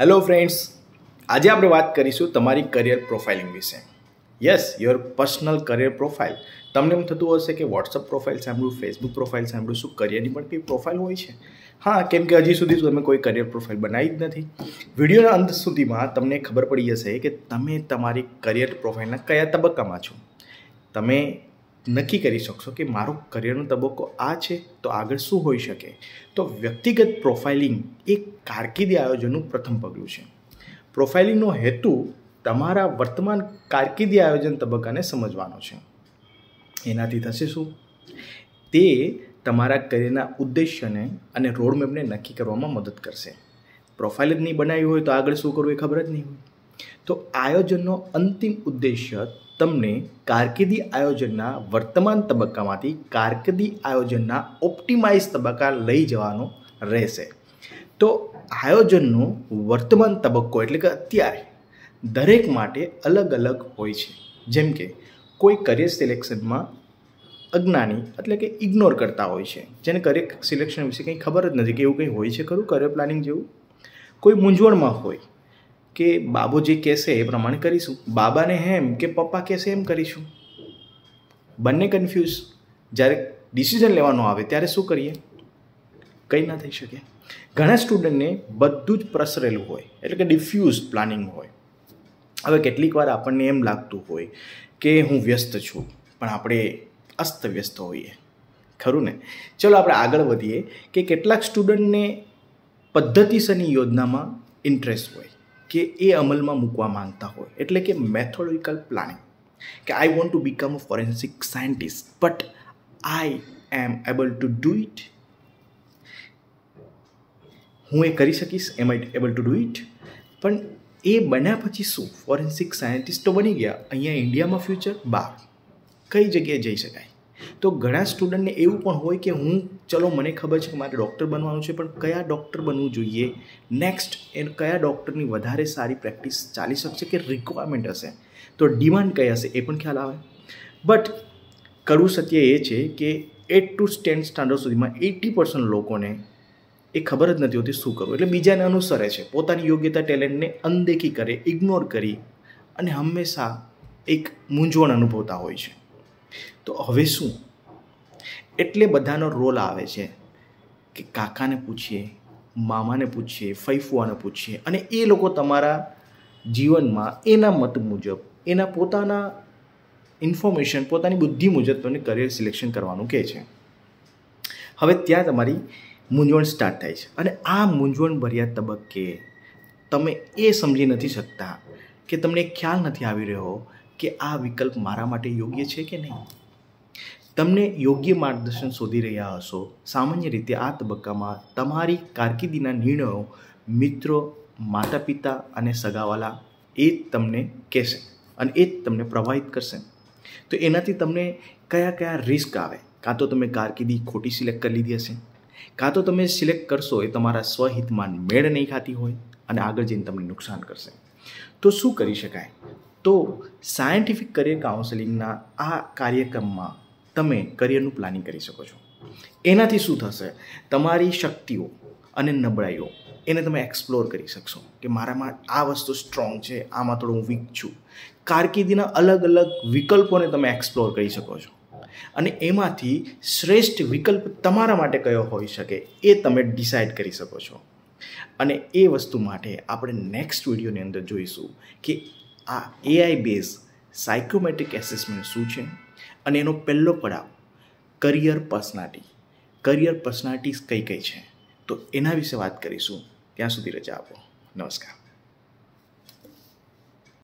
hello friends આજે આપણે વાત કરીશું તમારી કરિયર પ્રોફાઇલિંગ વિશે yes your personal career profile તમને એમ થતું હશે કે વોટ્સઅપ પ્રોફાઇલ સાંભળ્યું ફેસબુક પ્રોફાઇલ સાંભળ્યું શું કરિયરની પણ કંઈ પ્રોફાઇલ હોય છે હા કેમ કે હજી સુધી તમે કોઈ કરિયર પ્રોફાઇલ બનાવી જ નથી વિડીયોના અંત સુધીમાં તમને ખબર પડી જશે કે તમે તમારી કરિયર પ્રોફાઇલના કયા તબક્કામાં છો તમે નક્કી કરી શકશો કે મારો કરિયરનો તબક્કો આ છે તો આગળ શું હોઈ શકે તો વ્યક્તિગત પ્રોફાઇલિંગ એ કારકિર્દી આયોજનનું પ્રથમ પગલું છે પ્રોફાઇલિંગનો હેતુ તમારા વર્તમાન કારકિર્દી આયોજન તબક્કાને સમજવાનો છે એનાથી થશે શું તે તમારા કરિયરના ઉદ્દેશ્યને અને રોડમેપને નક્કી કરવામાં મદદ કરશે પ્રોફાઇલ જ નહીં બનાવી હોય તો આગળ શું કરવું એ ખબર જ નહીં હોય તો આયોજનનો અંતિમ ઉદ્દેશ્ય તમને કારકિર્દી આયોજનના વર્તમાન તબક્કામાંથી કારકિર્દી આયોજનના ઓપ્ટિમાઇઝ તબક્કા લઈ જવાનો રહેશે તો આયોજનનો વર્તમાન તબક્કો એટલે કે અત્યારે દરેક માટે અલગ અલગ હોય છે જેમ કે કોઈ કરિયર સિલેક્શનમાં અજ્ઞાની એટલે કે ઇગ્નોર કરતા હોય છે જેને કરિયર સિલેક્શન વિશે કંઈ ખબર જ નથી કે એવું કંઈ હોય છે ખરું કરિયર પ્લાનિંગ જેવું કોઈ મૂંઝવણમાં હોય કે બાબો જે કહેશે એ પ્રમાણે કરીશું બાબાને હેમ કે પપ્પા કહેશે એમ કરીશું બંને કન્ફ્યુઝ જ્યારે ડિસિઝન લેવાનો આવે ત્યારે શું કરીએ કંઈ ના થઈ શકે ઘણા સ્ટુડન્ટને બધું જ પ્રસરેલું હોય એટલે કે ડિફ્યુઝ પ્લાનિંગ હોય હવે કેટલીક વાર આપણને એમ લાગતું હોય કે હું વ્યસ્ત છું પણ આપણે અસ્ત વ્યસ્ત હોઈએ ખરું ને ચલો આપણે આગળ વધીએ કે કેટલાક સ્ટુડન્ટને પદ્ધતિસરની યોજનામાં ઇન્ટરેસ્ટ હોય કે એ અમલમાં મૂકવા માંગતા હોય એટલે કે મેથોડિકલ પ્લાનિંગ કે I want to become a forensic scientist but I am able to do it હું એ કરી શકીશ am I able to do it પણ એ બન્યા પછી શું ફોરેન્સિક સાયન્ટિસ્ટ તો બની ગયા અહીંયા ઇન્ડિયામાં ફ્યુચર બાર કઈ જગ્યાએ જઈ શકાય તો ઘણા સ્ટુડન્ટને એવું પણ હોય કે હું ચલો મને ખબર છે કે મારે ડૉક્ટર બનવાનું છે પણ કયા ડૉક્ટર બનવું જોઈએ નેક્સ્ટ એ કયા ડૉક્ટરની વધારે સારી પ્રેક્ટિસ ચાલી શકશે કે રિક્વાયરમેન્ટ હશે તો ડિમાન્ડ કઈ હશે એ પણ ખ્યાલ આવે બટ કરવું સત્ય એ છે કે એટ ટુ ટેન સ્ટાન્ડર્ડ સુધીમાં એટી પર્સન્ટ લોકોને એ ખબર જ નથી હોતી શું કરવું એટલે બીજાને અનુસરે છે પોતાની યોગ્યતા ટેલેન્ટને અનદેખી કરે ઇગ્નોર કરી અને હંમેશા એક મૂંઝવણ અનુભવતા હોય છે તો હવે શું એટલે બધાનો રોલ આવે છે કે કાકાને પૂછીએ મામાને પૂછીએ ફૈફુઆને પૂછીએ અને એ લોકો તમારા જીવનમાં એના મત મુજબ એના પોતાના ઇન્ફોર્મેશન પોતાની બુદ્ધિ મુજબ તમને કરિયર સિલેક્શન કરવાનું કહે છે હવે ત્યાં તમારી મૂંઝવણ સ્ટાર્ટ થાય છે અને આ મૂંઝવણ ભર્યા તબક્કે તમે એ સમજી નથી શકતા કે તમને ખ્યાલ નથી આવી રહ્યો કે આ વિકલ્પ મારા માટે યોગ્ય છે કે નહીં તમને યોગ્ય માર્ગદર્શન શોધી રહ્યા હશો સામાન્ય રીતે આ તબક્કામાં તમારી કારકિર્દીના નિર્ણયો મિત્રો માતા પિતા અને સગાવાલા એ જ તમને કહેશે અને એ જ તમને પ્રભાવિત કરશે તો એનાથી તમને કયા કયા રિસ્ક આવે કાં તો તમે કારકિર્દી ખોટી સિલેક્ટ કરી લીધી હશે કાં તો તમે સિલેક્ટ કરશો એ તમારા સ્વહિતમાં મેળ નહીં ખાતી હોય અને આગળ જઈને તમને નુકસાન કરશે તો શું કરી શકાય તો સાયન્ટિફિક કરિયર કાઉન્સેલિંગના આ કાર્યક્રમમાં તમે કરિયરનું પ્લાનિંગ કરી શકો છો એનાથી શું થશે તમારી શક્તિઓ અને નબળાઈઓ એને તમે એક્સપ્લોર કરી શકશો કે મારામાં આ વસ્તુ સ્ટ્રોંગ છે આમાં થોડું હું વીક છું કારકિર્દીના અલગ અલગ વિકલ્પોને તમે એક્સપ્લોર કરી શકો છો અને એમાંથી શ્રેષ્ઠ વિકલ્પ તમારા માટે કયો હોઈ શકે એ તમે ડિસાઇડ કરી શકો છો અને એ વસ્તુ માટે આપણે નેક્સ્ટ વિડીયોની અંદર જોઈશું કે આ એઆઈ બેઝ સાયકોમેટ્રિક એસેસમેન્ટ શું છે અને એનો પહેલો પડાવ કરિયર પર્સનાલિટી કરિયર પર્સનાલિટીઝ કઈ કઈ છે તો એના વિશે વાત કરીશું ત્યાં સુધી રજા આપો નમસ્કાર